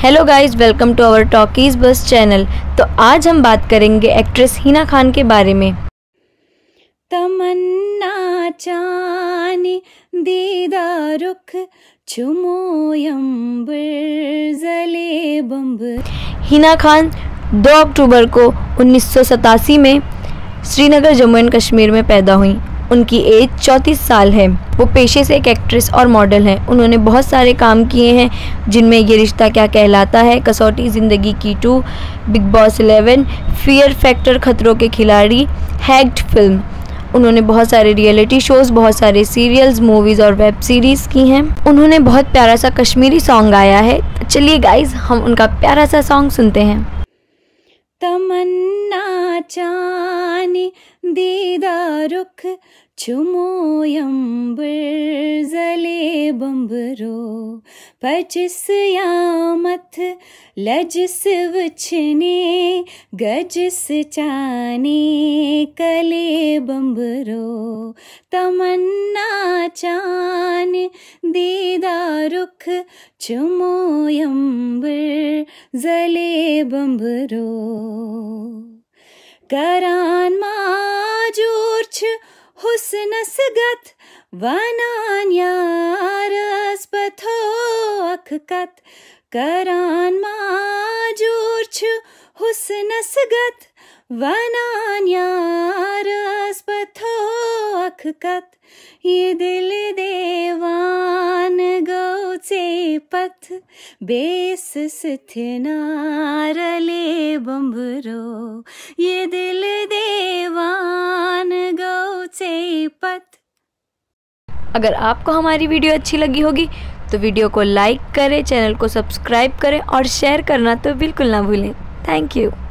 hello guys welcome to our talkies bus channel तो आज हम बात करेंगे एक्ट्रेस हिना खान के बारे में तमन्ना चानी दीदा रुख जले बम्ब खान 2 अक्टूबर को उन्नीस में श्रीनगर जम्मू एंड कश्मीर में पैदा हुई उनकी एज चौंतीस साल है वो पेशे से एक एक्ट्रेस और मॉडल हैं उन्होंने बहुत सारे काम किए हैं जिनमें ये रिश्ता क्या कहलाता है Kasautii Zindagii Kay to Bigg Boss eleven Fear Factor Khatron Ke खिलाड़ी हैक्ड फिल्म उन्होंने बहुत सारे रियलिटी शोज़ बहुत सारे सीरियल्स मूवीज़ और वेब सीरीज़ की हैं उन्होंने बहुत प्यारा सा कश्मीरी सॉन्ग गाया है चलिए गाइज हम उनका प्यारा सा सॉन्ग सुनते हैं तमन्ना चा दीदारुख जले बम्बरो पचस यामथ लजस वचने गजस चाने कले बम्बरो तमन्ना चान दीदारुख चुमोयम्बर जले बम्बरो करान माँ गत वनान्यारस्पथो अखकत करान माजूर्छ हुसनसगत वनान्यारस्पथो अखकत ये दिल देवान गौचे पथ बेस सिथनारले बम्बरो ये दिल देवान गौचे पथ अगर आपको हमारी वीडियो अच्छी लगी होगी तो वीडियो को लाइक करें चैनल को सब्सक्राइब करें और शेयर करना तो बिल्कुल ना भूलें थैंक यू